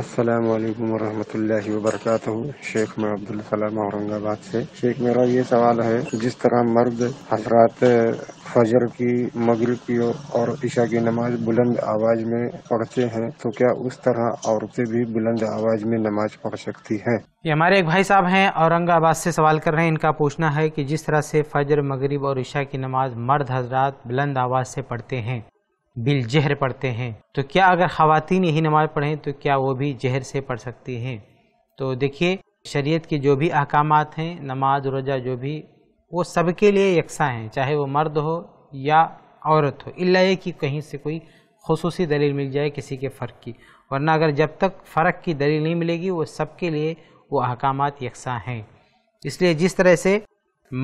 अस्सलाम वालेकुम रहमतुल्लाहि व बरकातहू शेख में अब्दुल सलाम औरंगाबाद से शेख मेरा ये सवाल है जिस तरह मर्द हजरात फजर की मगरिब की और ईशा की नमाज बुलंद आवाज में पढ़ते हैं तो क्या उस तरह औरतें भी बुलंद आवाज में नमाज पढ़ सकती हैं ये हमारे एक भाई साहब हैं औरंगाबाद से सवाल कर रहे हैं इनका पूछना है कि जिस तरह से फजर मगरिब और ईशा की नमाज मर्द हजरात बुलंद आवाज से पढ़ते हैं बिल जहर पढ़ते हैं तो क्या अगर ख़वातीन यही नमाज़ पढ़ें तो क्या वो भी जहर से पढ़ सकती हैं तो देखिए शरीयत के जो भी अहकाम हैं नमाज रोज़ा जो भी वो सबके लिए यकसा हैं चाहे वो मर्द हो या औरत हो इल्ला ये कि कहीं से कोई खसूस दलील मिल जाए किसी के फ़र्क की वरना अगर जब तक फ़र्क की दलील नहीं मिलेगी वो सबके लिए वो अहकाम यकसा हैं इसलिए जिस तरह से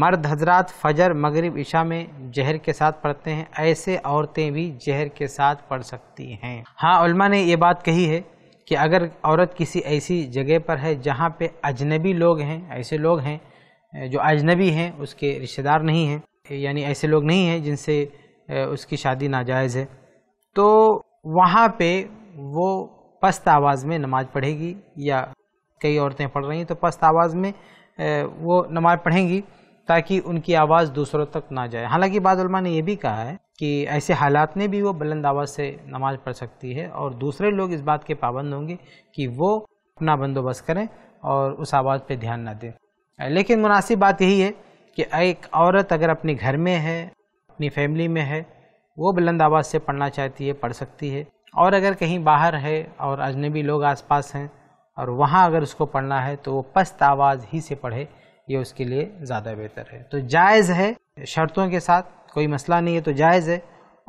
मर्द हजरात फजर मगरिब ईशा में जहर के साथ पढ़ते हैं ऐसे औरतें भी जहर के साथ पढ़ सकती हैं हाँ उल्मा ने यह बात कही है कि अगर औरत किसी ऐसी जगह पर है जहाँ पे अजनबी लोग हैं ऐसे लोग हैं जो अजनबी हैं उसके रिश्तेदार नहीं हैं यानी ऐसे लोग नहीं हैं जिनसे उसकी शादी नाजायज़ है तो वहाँ पे वो पस्त आवाज़ में नमाज़ पढ़ेगी या कई औरतें पढ़ रही हैं तो पस्त आवाज़ में वो नमाज़ पढ़ेंगी ताकि उनकी आवाज़ दूसरों तक ना जाए हालांकि बाद ने यह भी कहा है कि ऐसे हालात में भी वो बुलंद आवाज़ से नमाज पढ़ सकती है और दूसरे लोग इस बात के पाबंद होंगे कि वो अपना बंदोबस्त करें और उस आवाज़ पर ध्यान ना दें लेकिन मुनासिब बात यही है कि एक औरत अगर अपने घर में है अपनी फैमिली में है वो बुलंद आवाज़ से पढ़ना चाहती है पढ़ सकती है और अगर कहीं बाहर है और अजनबी लोग आसपास हैं और वहाँ अगर उसको पढ़ना है तो वो पस्त आवाज़ ही से पढ़े ये उसके लिए ज़्यादा बेहतर है तो जायज़ है शर्तों के साथ कोई मसला नहीं है तो जायज़ है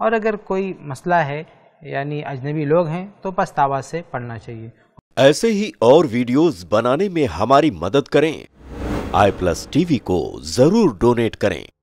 और अगर कोई मसला है यानी अजनबी लोग हैं तो पछतावा से पढ़ना चाहिए ऐसे ही और वीडियोस बनाने में हमारी मदद करें आई प्लस टीवी को जरूर डोनेट करें